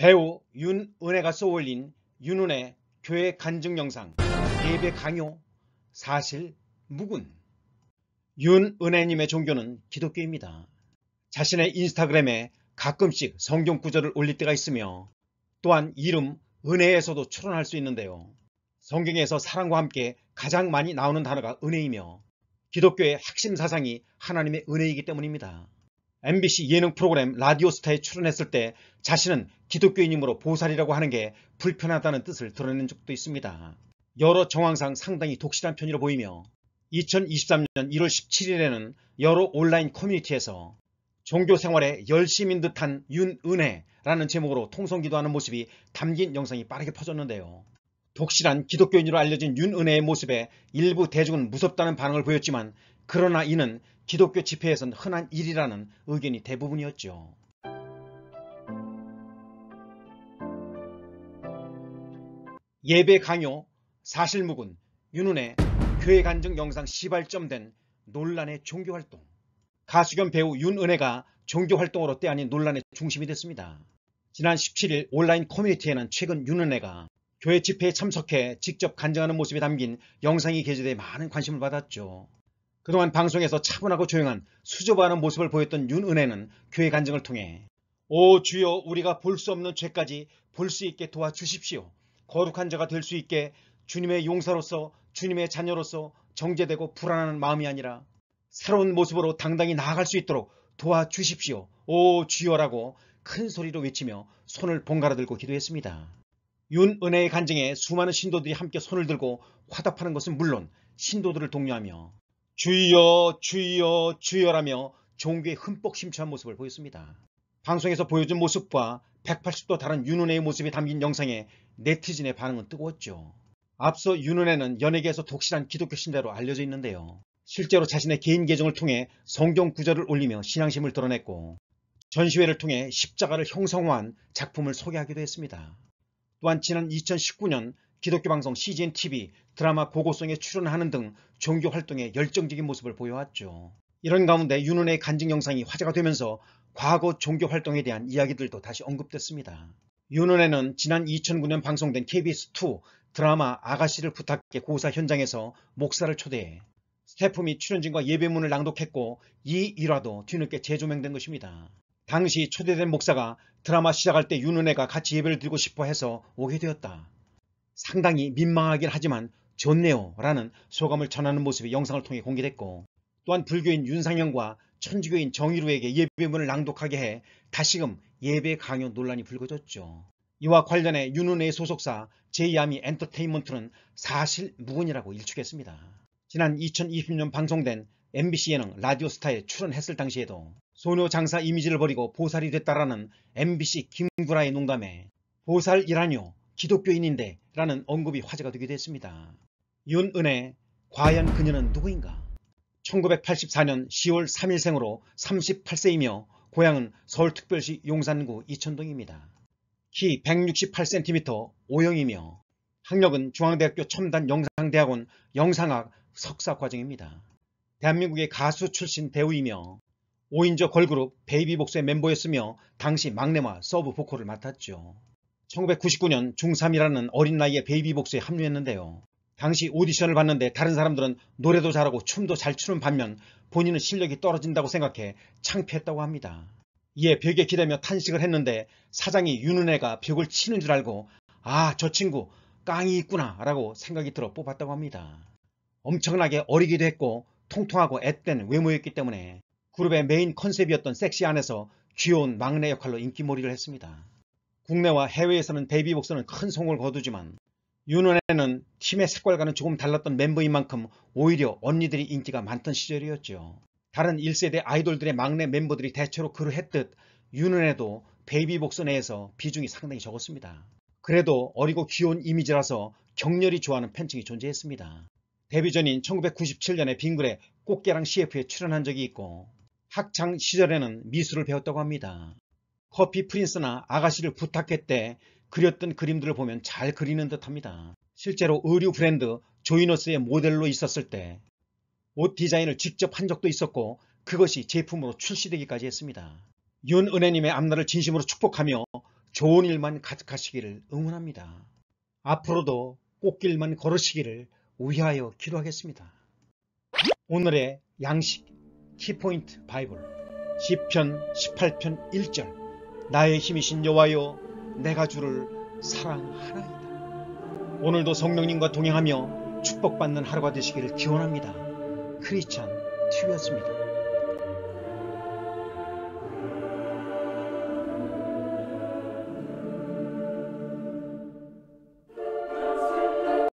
배우 윤은혜가 써올린 윤은혜 교회 간증 영상 예배 강요 사실 묵은 윤은혜님의 종교는 기독교입니다. 자신의 인스타그램에 가끔씩 성경 구절을 올릴 때가 있으며 또한 이름 은혜에서도 출연할 수 있는데요. 성경에서 사랑과 함께 가장 많이 나오는 단어가 은혜이며 기독교의 핵심 사상이 하나님의 은혜이기 때문입니다. MBC 예능 프로그램 라디오스타에 출연했을 때 자신은 기독교인이므로 보살이라고 하는 게 불편하다는 뜻을 드러낸 적도 있습니다. 여러 정황상 상당히 독실한 편이로 보이며 2023년 1월 17일에는 여러 온라인 커뮤니티에서 종교 생활에 열심인 듯한 윤은혜라는 제목으로 통성기도하는 모습이 담긴 영상이 빠르게 퍼졌는데요. 독실한 기독교인으로 알려진 윤은혜의 모습에 일부 대중은 무섭다는 반응을 보였지만 그러나 이는 기독교 집회에선 흔한 일이라는 의견이 대부분이었죠. 예배 강요, 사실 묵은, 윤은의 교회 간증 영상 시발점된 논란의 종교활동 가수 겸 배우 윤은혜가 종교활동으로 때 아닌 논란의 중심이 됐습니다. 지난 17일 온라인 커뮤니티에는 최근 윤은혜가 교회 집회에 참석해 직접 간증하는 모습이 담긴 영상이 게재돼 많은 관심을 받았죠. 그동안 방송에서 차분하고 조용한 수줍어하는 모습을 보였던 윤은혜는 교회 간증을 통해 오 주여 우리가 볼 수 없는 죄까지 볼 수 있게 도와주십시오. 거룩한 자가 될 수 있게 주님의 용사로서 주님의 자녀로서 정제되고 불안한 마음이 아니라 새로운 모습으로 당당히 나아갈 수 있도록 도와주십시오. 오 주여라고 큰 소리로 외치며 손을 번갈아 들고 기도했습니다. 윤은혜의 간증에 수많은 신도들이 함께 손을 들고 화답하는 것은 물론 신도들을 독려하며 주여 주여 주여라며 종교에 흠뻑 심취한 모습을 보였습니다. 방송에서 보여준 모습과 180도 다른 윤은혜의 모습이 담긴 영상에 네티즌의 반응은 뜨거웠죠. 앞서 윤은혜는 연예계에서 독실한 기독교 신자로 알려져 있는데요. 실제로 자신의 개인 계정을 통해 성경 구절을 올리며 신앙심을 드러냈고 전시회를 통해 십자가를 형성화한 작품을 소개하기도 했습니다. 또한 지난 2019년 기독교 방송 CGN TV, 드라마 고고송에 출연하는 등 종교 활동에 열정적인 모습을 보여왔죠. 이런 가운데 윤은의 간증 영상이 화제가 되면서 과거 종교 활동에 대한 이야기들도 다시 언급됐습니다. 윤은혜는 지난 2009년 방송된 KBS2 드라마 아가씨를 부탁해 고사 현장에서 목사를 초대해 스태프 및 출연진과 예배문을 낭독했고 이 일화도 뒤늦게 재조명된 것입니다. 당시 초대된 목사가 드라마 시작할 때 윤은혜가 같이 예배를 드리고 싶어 해서 오게 되었다. 상당히 민망하긴 하지만 좋네요 라는 소감을 전하는 모습이 영상을 통해 공개됐고 또한 불교인 윤상현과 천주교인 정의루에게 예배문을 낭독하게 해 다시금 예배 강요 논란이 불거졌죠. 이와 관련해 윤은혜 소속사 제이아미 엔터테인먼트는 사실 무근이라고 일축했습니다. 지난 2020년 방송된 MBC 예능 라디오스타에 출연했을 당시에도 소녀 장사 이미지를 버리고 보살이 됐다라는 MBC 김구라의 농담에 보살이라뇨 기독교인인데 라는 언급이 화제가 되기도 했습니다. 윤은혜, 과연 그녀는 누구인가? 1984년 10월 3일생으로 38세이며 고향은 서울특별시 용산구 이천동입니다. 키 168cm 5형이며 학력은 중앙대학교 첨단 영상대학원 영상학 석사 과정입니다. 대한민국의 가수 출신 배우이며 5인조 걸그룹 베이비 복스의 멤버였으며 당시 막내와 서브 보컬을 맡았죠. 1999년 중3이라는 어린 나이에 베이비복스에 합류했는데요. 당시 오디션을 봤는데 다른 사람들은 노래도 잘하고 춤도 잘 추는 반면 본인은 실력이 떨어진다고 생각해 창피했다고 합니다. 이에 벽에 기대며 탄식을 했는데 사장이 윤은혜가 벽을 치는 줄 알고 아 저 친구 깡이 있구나 라고 생각이 들어 뽑았다고 합니다. 엄청나게 어리기도 했고 통통하고 앳된 외모였기 때문에 그룹의 메인 컨셉이었던 섹시 안에서 귀여운 막내 역할로 인기몰이를 했습니다. 국내와 해외에서는 데뷔 복서는 큰 성공을 거두지만 윤은혜는 팀의 색깔과는 조금 달랐던 멤버인 만큼 오히려 언니들이 인기가 많던 시절이었죠. 다른 1세대 아이돌들의 막내 멤버들이 대체로 그러했듯 윤은혜도 베이비 복서 내에서 비중이 상당히 적었습니다. 그래도 어리고 귀여운 이미지라서 격렬히 좋아하는 팬층이 존재했습니다. 데뷔 전인 1997년에 빙글의 꽃게랑 CF에 출연한 적이 있고 학창 시절에는 미술을 배웠다고 합니다. 커피 프린스나 아가씨를 부탁했대 그렸던 그림들을 보면 잘 그리는 듯합니다. 실제로 의류 브랜드 조이너스의 모델로 있었을 때 옷 디자인을 직접 한 적도 있었고 그것이 제품으로 출시되기까지 했습니다. 윤은혜님의 앞날을 진심으로 축복하며 좋은 일만 가득하시기를 응원합니다. 앞으로도 꽃길만 걸으시기를 위하여 기도하겠습니다. 오늘의 양식 키포인트 바이블 10편 18편 1절 나의 힘이신 여호와여 내가 주를 사랑하나이다. 오늘도 성령님과 동행하며 축복받는 하루가 되시기를 기원합니다. 크리스찬 튜였습니다.